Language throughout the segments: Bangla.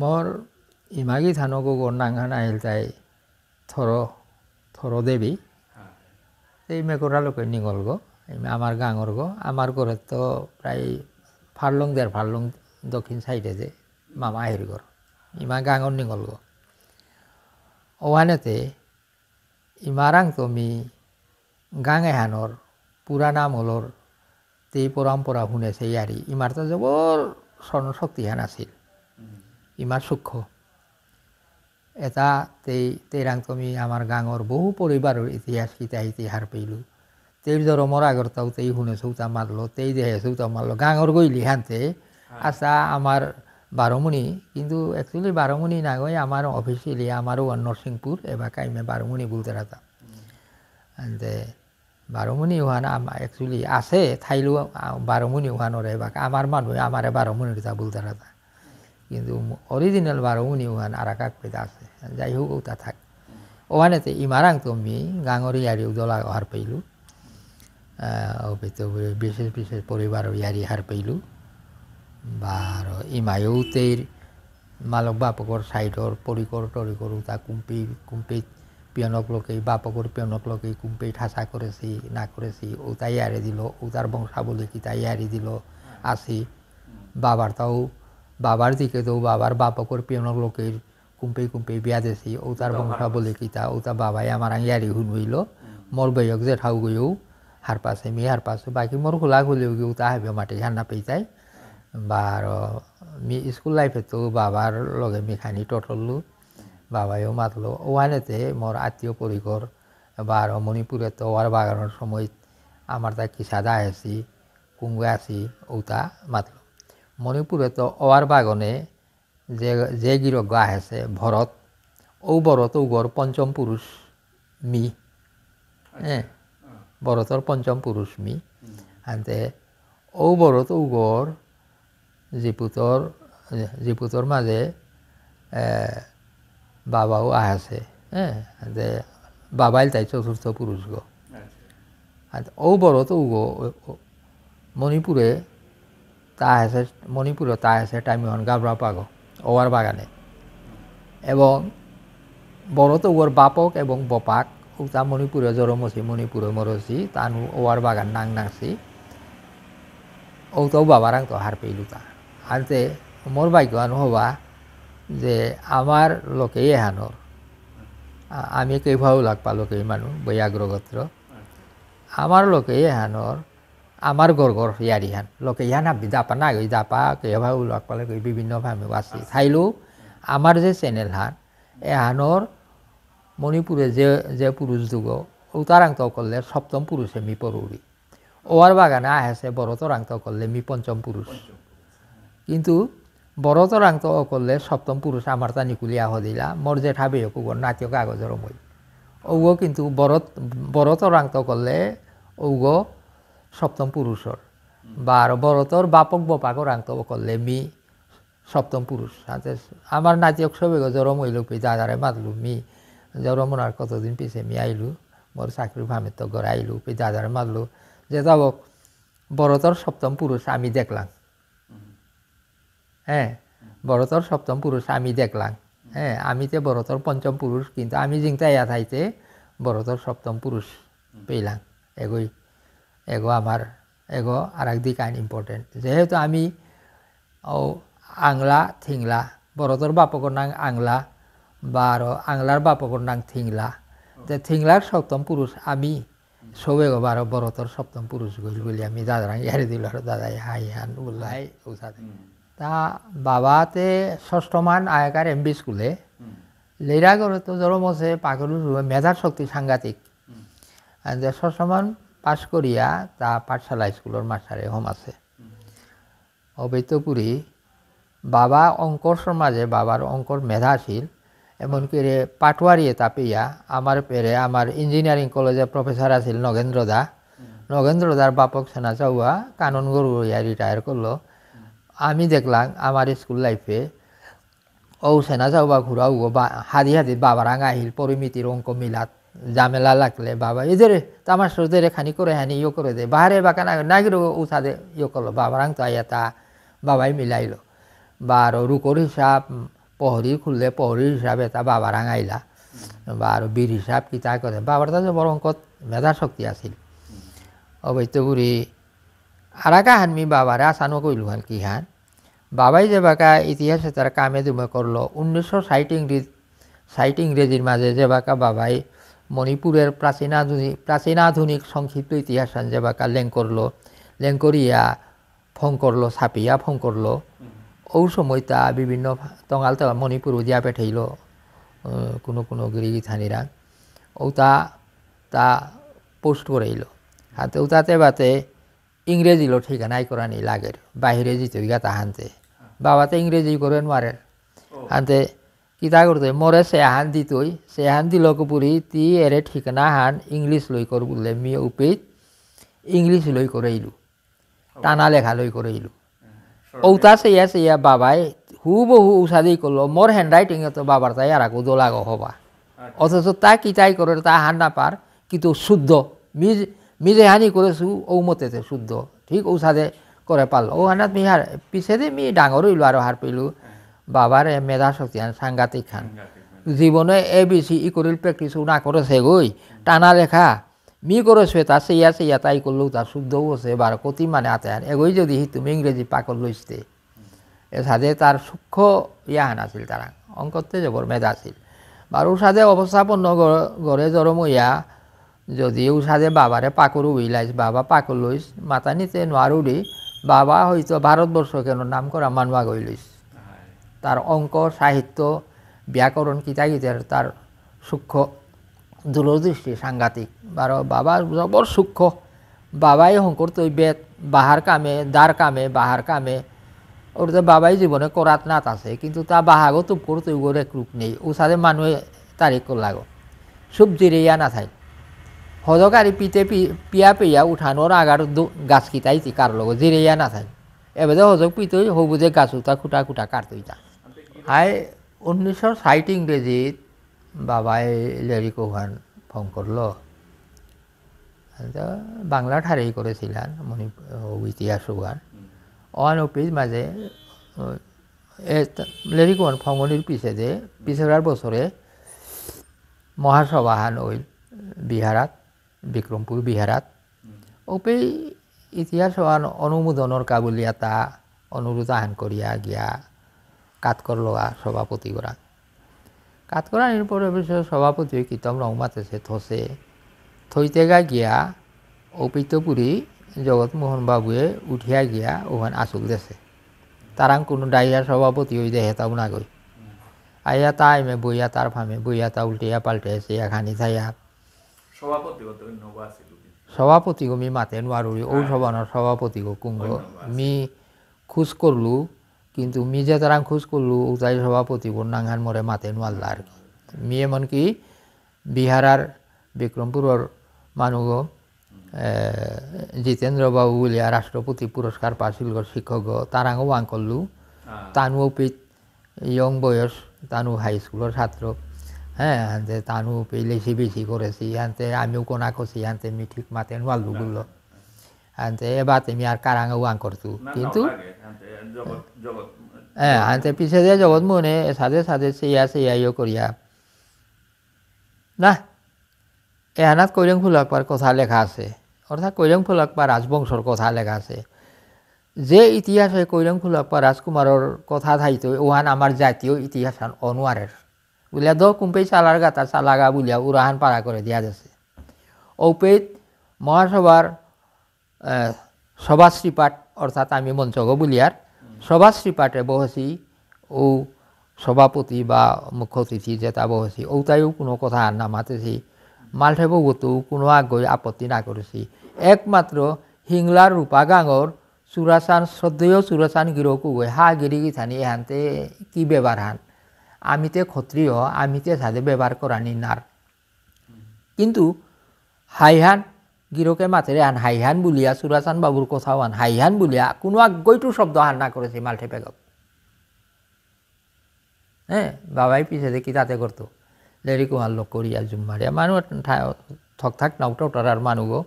ମୋର ଇମାଗି ଥାନକୁ আহিল তাই থর থর দেবী এই মেকোরা লোকের নিগল গো আমার গাঙর গো আমার ঘরে তো প্রায় ফার্লং দেড় ফার্লং দক্ষিণ সাইডে যে মামা আহির ঘর ইমা গাঙর নিগল গো ওহানেতে ইমারাং তুমি গাঙে হানোর পুরানা মলর তেই পরম্পরা শুনেছে ইয়ারি ইমার তো জবর স্বর্ণ শক্তিহান আছিল ইমার সূক্ষ্ম এটা তেই তেৰাং তুমি আমাৰ গাঁৱৰ বহু পৰিবাৰৰ ইতিহাস কিতা ইতিহাৰ পেলোঁ তেই জৰমৰ আগৰ তাও তেই শুনে চৌতা মারলো তেই দেহে চৌতা মারলো গাঁৱৰ গইলি লিহান্তে আচ্ছা আমাৰ বারোমণি কিন্তু একচুয়ালি বারোমণি না গই আমার অফিসিয়ালি আমারও নরসিংপুর এবার কাইমে বারোমণি বলতে রাতা যে বারোমণি ওহান একচুয়ালি আছে ঠাইলো বারোমণি ওহানোর এবার আমার মানুষ আমারে বারোমণির তা বলতে রাতা কিন্তু অরিজিনাল বারোমুনি ওখানে আর এক পেতে আছে যাই হোক ওটা থাক তো ইমারাং তুমি গাঙরি ইয়ারি উদলা হার পাইলু পেতে বিশেষ বিশেষ পরিবার ইয়ারি হার পাইলু বার ইমায়ৌতের মালক বাপকর সাইডর পরিকর টরিকর তা কুম্পি কুম্পি পিয়নক লোকে বাপকর পিয়নক লোকে কুম্পি ঠাসা করেছি না করেছি ওটাই আরে দিল ওতার বংশাবলী তাই আরে দিল আসি বাবার তাও বাবার দিকে তো বাবার বাপকর পিয়নক লোকের কুম্পেই কুম্পেই বিয়া দেছি ও তার বলে কিতা ও তার বাবাই আমার ইয়ারি শুনবইল মোর বয়ক জেঠাও গৈও হার পাশে মি হার পাছে বাকি মোর খোলা খুলেও গিয়েও তা হাবিও মাটি হান্না পেয়ে তাই বা মি স্কুল লাইফে তো বাবার লগে মি খানি বাবাইও মাতলো ওয়ানেতে মোর আত্মীয় পরিকর বা আরো মণিপুরে তো ওয়ার বাগানোর সময় আমার তাই কিসাদা আছি কুঙ্গা আছি তা মাতল তো অৱাৰ বাগনে যে যে গিৰজ্ঞ আছে ভৰত ঔ ভৰত ঔগৰ পঞ্চম পুৰুষ মি আচ্ছা। ভৰতৰ পঞ্চম পুৰুষ মি আনতে ঔ ভৰত ঔগৰ জীপুতৰ জীপুতৰ মাজে বাবাও আছে যে বাবাই তাই চতুর্থ পুরুষ গো ও আচ্ছা। বড় তো মণিপুরে তা আছে মণিপুরও তা আছে টাইমিহন গাবরা পাগো ওয়ার বাগানে এবং বড়তো ওর বাপক এবং বপাক উক্তা মণিপুরে জরমসি মণিপুরে মরসি তানু ওয়ার বাগান নাং নাংসি ওটাও বাবার আংতো হার পেইলু তা হারতে মোর ভাগ্য আনু হবা যে আমার লোকেই এহানোর আমি কেইভাও লাগ পালো কেই মানুষ বৈয়াগ্রগত্র আচ্ছা। আমার লোকেই এহানোর আমার গর গর ইয়ারি হান লোকে ইয়া না দাপা না গই দাপা কেবা উলক পালে গই বিভিন্ন ভাবে আছে চাইলো আমার যে চ্যানেল হান হানোর মণিপুরে যে যে পুরুষ যুগ উতারাং তো করলে সপ্তম পুরুষে মি পরৌরি ওয়ার বাগানে আহেছে বড়তরাং তো করলে মি পঞ্চম পুরুষ কিন্তু বড়তরাং তো করলে সপ্তম পুরুষ আমার তা নিকুলিয়া হদিলা মর যে ঠাবে কুগর নাতীয় কাগজের মই ঔগ কিন্তু বড় বড়তরাং তো করলে ঔগ সপ্তম পুরুষর বার বরতর বাপক রাং তো করলে মি সপ্তম পুরুষ আছে আচ্ছা, আমার নাতিয়ক সবে জরম হইলো পি দাদারে মাতলু মি জরম আর কতদিন পিছে মি আইলু মোর চাকরি ভামের তো ঘরে আইলু পি দাদারে মাতলু যে যাব বরতর সপ্তম পুরুষ আমি দেখলাম হ্যাঁ বরতর সপ্তম পুরুষ আমি দেখলাম হ্যাঁ আমিতে বরতর পঞ্চম পুরুষ কিন্তু আমি জিংতা ইয়া থাইতে বরতর সপ্তম পুরুষ পেলাম এগোই এগো আমার এগো আর একদিক আইন ইম্পর্টেন্ট যেহেতু আমি ও আংলা থিংলা বড়তর বাপকর নাং আংলা বা আরও আংলার বাপকর নাং থিংলা যে থিংলার সপ্তম পুরুষ আমি সবে গবার বড়তর সপ্তম পুরুষ গইল বলি আমি দাদারাং ইয়ারি দিল আর দাদাই হাই হান উল্লাই উসাদে তা বাবাতে ষষ্ঠমান এম বি স্কুলে লেরা করে তো জরম আছে পাখরু মেধার শক্তি সাংঘাতিক ষষ্ঠমান পাশ করিয়া তা পাঠশালা স্কুলের মাস্টারে হোম আছে অবৈতপুরী বাবা অঙ্কর সমাজে বাবার অঙ্কর মেধাশীল এমনকি রে পাটওয়ারিয়ে তাপিয়া আমার পেরে আমার ইঞ্জিনিয়ারিং কলেজে প্রফেসর আছিল নগেন্দ্র দা নগেন্দ্র দার বাপক সেনা চৌয়া কানন গরুয়া রিটায়ার করলো আমি দেখলাম আমার স্কুল লাইফে ও সেনা চৌবা ঘুরাও হাদি হাদি আঙা আহিল পরিমিতির অঙ্ক মিলাত জামেলা লাগলে বাবা এদের তামার সোদের খানি করে হ্যানি ইয়ে করে দে বাহারে বাকা না নাগির উঠাদে ইয়ে করলো বাবারাং তো তা বাবাই মিলাইলো বা আরও রুকোর হিসাব পহরি খুললে পহরির হিসাবে তা বাবারাং আইলা বা আরও বীর হিসাব কি তা করে বাবার তাদের বড় অঙ্কত মেধা শক্তি আছিল অবৈতগুড়ি আরাকা হানমি বাবারে আসানো কইলু হান কি হান বাবাই যে বাকা ইতিহাসে তার কামে দুমে করলো উনিশশো সাইটিং ইংরেজ ষাট ইংরেজির মাঝে যে বাকা বাবাই মণিপুরের প্রাচীন আধুনিক সংক্ষিপ্ত ইতিহাস করলো লেঙ্করলো করিয়া ফং করলো ছাপিয়া ফং করলো ঔ সময় তা বিভিন্ন টঙাল তো মণিপুর উদিয়া পেঠাইল কোনো কোনো গিরিগিথানিরা ও তা তা পোস্ট করাইল হাতে উতাতে বাতে ইংরেজিলো ঠিকানাই করা নেই লাগের বাহিরে যেতে গা তাহান্তে হ্যাঁ। বাবাতে ইংরেজি করে নোয়ারে হাতে কিতা कितें करतोय मोरे দি লোক পুরি তি पुरी ঠিকানা হান ইংলিশ লই কর लयकर उरले উপিত ইংলিশ লই করে येयलो টানা লেখা লই করে ইলু ওতা সেয়া সেয়া বাবাই হু বহু দিয়ে করলো মোর হ্যান্ড রাইটিং তো বাবার তাই আর দোলাগ হবা আচ্ছা। অথচ তা কি তাই করে তা হান না পার কিন্তু শুদ্ধ মিজ মিজে হানি করেছু ও মতেতে শুদ্ধ ঠিক ঔষাদে করে পারলো ও হানাত মি হার পিছে দিয়ে মি ডাঙর হইলো আর হার পেলু বাবার মেধা শক্তি সাংঘাতিক খান জীবনে এ বিসি e করিল প্র্যাকটিস না করেছে গই টানা লেখা মি করেছে তা সেইয়া সেইয়া তাই করলেও তার শুদ্ধও আছে বার কতি মানে আতে আন এগোই যদি তুমি ইংরেজি পাকল এ সাদে তার সূক্ষ্ম ইয়াহান আছিল তারা অঙ্কতে জবর মেধা আছিল বার সাদে অবস্থাপন্ন গড়ে ইয়া যদি উষাদে বাবারে পাকরু উইলাইস বাবা পাকল লইস মাতা নিতে নোয়ারুড়ি বাবা হয়তো ভারতবর্ষ কেন নাম করা মানুয়া গইলিস তার অঙ্ক সাহিত্য ব্যাকরণ কিতাগিতের তার সূক্ষ্ম দূরদৃষ্টি সাংঘাতিক বারো বাবা জবর সূক্ষ্ম বাবাই শঙ্কর বেদ বাহার কামে দার কামে বাহার কামে ওর তো বাবাই জীবনে করাত নাত আছে কিন্তু তা বাহাগো তুপ তৈ তুই এক রূপ নেই সাথে মানুষে তারিখ করলাগ সব জিরিয়া না থাই হজকারী পিতে পিয়া পিয়া উঠানোর আগার গাছ কিতাইছি কার লগ জিরিয়া না থাই এবার হজক পিতই হবু যে গাছ উঠা খুঁটা খুঁটা কাটতই আয় উনিশশো ষাট ইংরেজিত বাবাই লেরি কৌহান ফোন করলো বাংলা ঠারেই করেছিলেন মণিপুর ইতিহাস উহান অন অফিস মাঝে লেরি কৌহান ফঙ্গনির পিছে যে পিছরার বছরে মহাসভাহান ওই বিহারাত বিক্রমপুর বিহারাত ওপে ইতিহাস অনুমোদনের কাবুলিয়াতা অনুরোধ আহান করিয়া গিয়া কাত আর সভাপতি করা কাত করার এরপরে অবশ্য সভাপতি কি তোমরা উমাতেছে থসে থইতে গা গিয়া অপিতপুরি জগৎমোহন বাবুয়ে উঠিয়া গিয়া ওখানে আসুক দেশে তারাং কোনো ডাইয়া সভাপতি ওই দেহে তাও না গই আইয়া তা আইমে বইয়া তার ফামে বইয়া তা উল্টিয়া পাল্টে এসে এখানি থাইয়া সভাপতি গো মি মাতে নোয়ারি ঔ সভানোর সভাপতি গো কুঙ্গ মি খুশ করলু কিন্তু মি যে তারা খোঁজ করলু উজাই সভাপতি নাংহান মরে মাতে নোয়াল্লা আর কি মি এমনকি বিহারার বিক্রমপুরের মানুষ জিতেন্দ্রবাবু বলিয়া রাষ্ট্রপতি পুরস্কার পাচ্ছিল শিক্ষক তারাও ওয়াং করলু তানুও পিত ইয়ং বয়স তানু হাই স্কুলের ছাত্র হ্যাঁ হানতে তানু পেলে বেশি করেছি হানতে আমিও কোনা করছি হানতে মি ঠিক মাতে নোয়াল্লু বললো ante ebat imiar karang kortu কিন্তু হ্যাঁ আনতে পিছিয়ে দিয়ে জগৎ মনে সাথে সাথে সেইয়া সেইয়া ইয়ে করিয়া না এহানাত কৈরং ফুলাকবার কথা লেখা আছে অর্থাৎ কৈরং ফুলাকবা রাজবংশর কথা লেখা আছে যে ইতিহাসে কৈরং ফুলাকবা রাজকুমারর কথা থাইতো ওহান আমার জাতীয় ইতিহাস অনুয়ারের বুলিয়া দ কুম্পেই চালার গাতা চালাগা বুলিয়া উড়াহান পাড়া করে দিয়া যাচ্ছে ঔপেত মহাসভার সভাশ্রী পাঠ অর্থাৎ আমি মঞ্চগবুলিয়ার সভাশ্রী পাঠে বহসি ও সভাপতি বা মুখ্য অতিথি যেটা বহসি তাইও কোনো কথা না মাতেছি মালঠে বগতো কোনো আগৈ আপত্তি না করেছি একমাত্র হিংলার রূপা গাঙর চুরাচান শ্রদ্ধেয় চুরাচান গিরকু গৈ হা গিরি থানি এহানতে কি ব্যবহার হান আমিতে ক্ষত্রিয় আমিতে সাথে ব্যবহার করানি নার কিন্তু হাইহান গিরকে মাতেরে আন হাইহান বুলিয়া সুরাসান বাবুর কথাও আন হাইহান বুলিয়া কোনো আগৈটো শব্দ হান না করেছে মালঠে পেগক হ্যাঁ বাবাই পিছে দেখি তাতে করতো লেরিকো কুমার লোক করিয়া জুম মারিয়া মানু থক থাক না উঠা আর মানু গো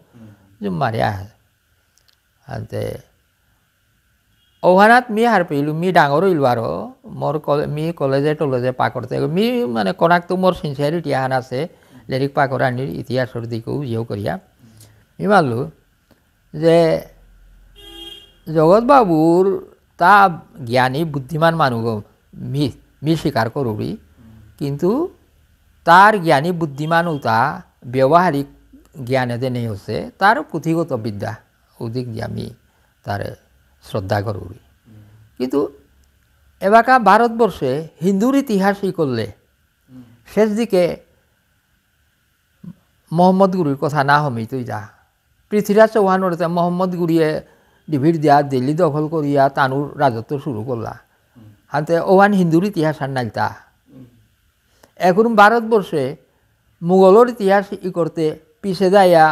জুম মারিয়া আনতে ওহানাত মি হার পেলু মি ডাঙর ইলু আর মোর মি কলেজে টলেজে পা করতে মি মানে কনাক তো মোর সিনসিয়ারিটি আহান আছে লেরিক পা করানির ইতিহাসের দিকেও ইয়েও করিয়া হিমালু যে জগৎবাবুর তা জ্ঞানী বুদ্ধিমান মানুষ মি স্বীকার করবি কিন্তু তার জ্ঞানী বুদ্ধিমানতা ব্যবহারিক জ্ঞানেতে নেই হচ্ছে তার পুঁথিগত বিদ্যা অধিক দিয়ে আমি তার শ্রদ্ধা করবি কিন্তু এবাকা ভারতবর্ষে হিন্দুর ইতিহাসই করলে শেষ দিকে মোহাম্মদ গুরুর কথা না তুই যা পৃথ্বীরাজ চৌহান মোহাম্মদ গুড়িয়ে ডিভিড দিয়া দিল্লি দখল করিয়া তানুর রাজত্ব শুরু করলা হাতে ওহান হিন্দুর ইতিহাস আর নাইতা এখন ভারতবর্ষে মুঘলর ইতিহাস ই করতে পিছে যাইয়া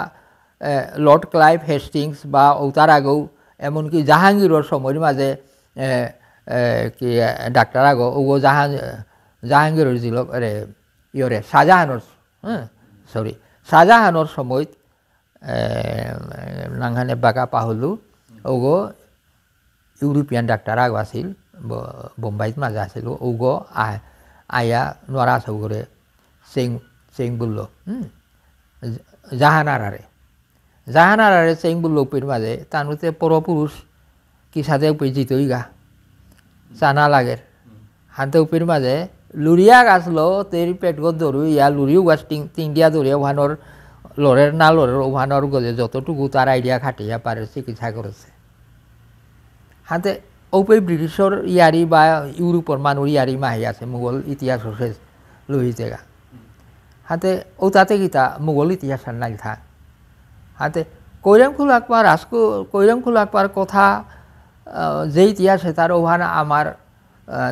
লর্ড ক্লাইভ হেস্টিংস বা ওতার আগেও এমনকি জাহাঙ্গীরের সময়ের মাঝে কি ডাক্তার আগ ওগো জাহান জাহাঙ্গীরের জিলক ইয়রে শাহজাহানোর হ্যাঁ সরি শাহজাহানোর সময়ত নাংহানে বাগা পাহলু ওগো ইউরোপিয়ান ডাক্তার আগ আসিল বোম্বাইত মাঝে আসিল ওগো আয়া নরা সৌগরে চেং চেং বলল হুম জাহানারারে জাহানারারে চেং বলল পেট মাঝে তানুতে পরপুরুষ কি সাথে উপে জিতই গা জানা লাগের হাতে উপের মাঝে গাছ লো তের পেট গো ধরু ইয়া লুড়িও গাছ টিং টিং দিয়া ধরিয়া ওহানোর লড়ের না লড়ের উহানোর গলে যতটুকু তার আইডিয়া খাটিয়া পারে চিকিৎসা করেছে হাতে ঔপে ব্রিটিশর ইয়ারি বা ইউরোপর মানুষ ইয়ারি মাহি আছে মোগল ইতিহাস হচ্ছে লহি জেগা হাতে ও তাতে গীতা মোগল ইতিহাস নাই থা হাতে কৈরাম খুলাকবার রাজকু কৈরাম খুলাকবার কথা যে ইতিহাস তার ওহান আমার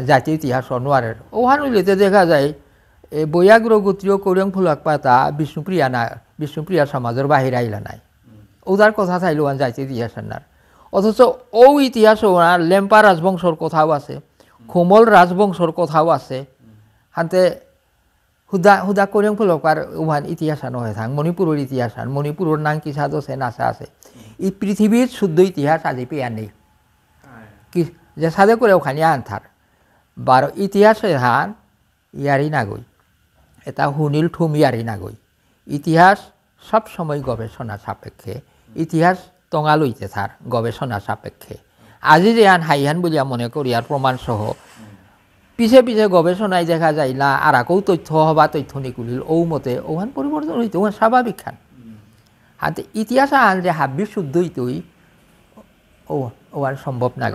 জাতীয় ইতিহাস নোয়ারের ওহান উলিতে দেখা যায় বৈয়াগ্র গোত্রীয় কৈরাম খুলাকপা তা বিষ্ণুপ্রিয়া না বিষ্ণুপ্রিয়া সমাজের বাহির আইলা নাই ওদার কথা চাইলো ওয়ান যাইছে ইতিহাস আনার অথচ ও ইতিহাস ওনার লেম্পা রাজবংশর কথাও আছে কোমল রাজবংশর কথাও আছে হাতে হুদা হুদা করিয়ং ফলকার উহান ইতিহাস আন হয়ে থাক মণিপুরের ইতিহাস আন মণিপুরের নাম কি সাদ আছে নাচা আছে এই পৃথিবীর শুদ্ধ ইতিহাস আজি পেয়া নেই কি যে সাদে করে ওখানে আনথার বারো ইতিহাসে হান ইয়ারি নাগই এটা সুনীল ঠুম ইয়ারি নাগই ইতিহাস সব সময় গবেষণা সাপেক্ষে ইতিহাস তঙালইতে থার গবেষণা সাপেক্ষে আজি যেহান হাইহান বলিয়া মনে করি আর প্রমাণসহ পিছে পিছে গবেষণায় দেখা যায় না আর আকৌ তথ্য হবা তথ্য নিকুলিল ঔ মতে ওহান পরিবর্তন হইতে ওহান স্বাভাবিক খান আর ইতিহাস আহান যে হাব্বি শুদ্ধ হইতই ও ওহান সম্ভব না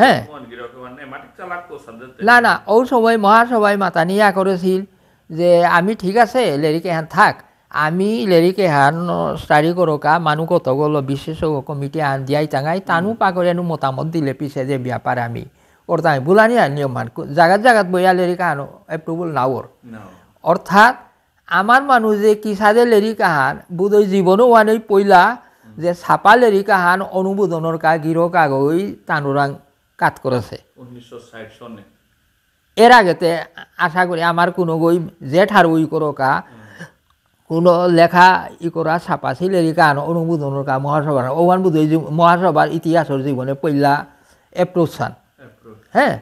হ্যাঁ না না ও সবাই মহাসভায় মাতানিয়া করেছিল যে আমি ঠিক আছে লেরিক এহান থাক আমি লেরিক এহান স্টাডি কা মানুষ কত গল বিশেষজ্ঞ কমিটি আন দিয়াই চাঙাই তানু পাকরে মতামত দিলে পিছে যে ব্যাপার আমি অর্থাৎ বুলানি নিয়ম মান জাগাত জাগাত বইয়া লেরিক আন এপ্রুভেল নাওর অর্থাৎ আমার মানুষ যে কিসাদে লেরিক আহান বুধই জীবনও আনেই পইলা যে ছাপা লেরিকা কাহান অনুমোদনের কা গিরো কাগজ তানুরাং কাত করেছে উনিশশো ষাট সনে এর আগেতে আশা করি আমার কোনো গই জেঠার ওই করো কা কোনো লেখা ই করা ছাপা ছিলেরি কান অনুমোদনের কা মহাসভার ওহান বুধ মহাসভার ইতিহাসের জীবনে পইলা এপ্রোসান হ্যাঁ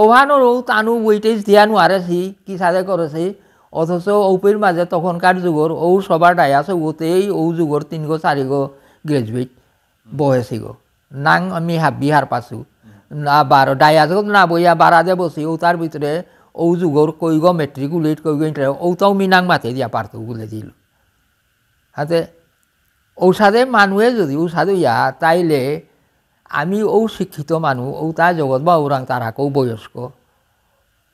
ওহানোর তানু ওইটেজ দিয়া নোয়ারেছি কি সাদে করেছি অথচ ঔপির মাঝে তখনকার যুগর ও সবার ডায়া গোতেই ও যুগর তিনগো চারিগো গ্রেজুয়েট বহেছি গো নাং আমি হাবি হার পাছো না বারো ডাই আছে না বইয়া বারা যে বসি ও তার ভিতরে ও যুগর মেট্রিক উলিট কই ইন্টার ও তাও মিনাং মাথে দিয়া পারতো গুলে দিল হাতে ঔষধে মানুহে যদি ঔষধ ইয়া তাইলে আমি ও শিক্ষিত মানুষ ও তা জগৎ বা ওরাং তারাকেও বয়স্ক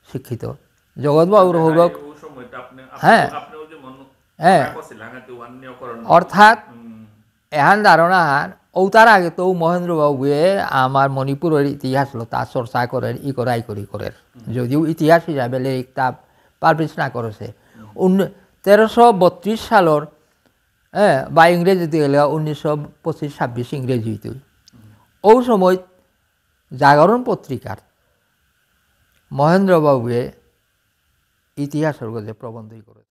শিক্ষিত জগৎ বা ওর হৌরক হ্যাঁ হ্যাঁ, হ্যাঁ অর্থাৎ এহান ধারণা ও তার আগে তো মহেন্দ্রবাবুয়ে আমার মণিপুরের ইতিহাস তা চর্চা করেন ই করাই করি করেন যদিও ইতিহাস হিসাবে কিতাব পাবলিশ না করেছে তেরোশো বত্রিশ সালের হ্যাঁ বা ইংরেজিতে গেলে উনিশশো পঁচিশ ছাব্বিশ ইংরেজিতে ও সময় জাগরণ পত্রিকার মহেন্দ্রবাবুয়ে ইতিহাসের গজে প্রবন্ধই করে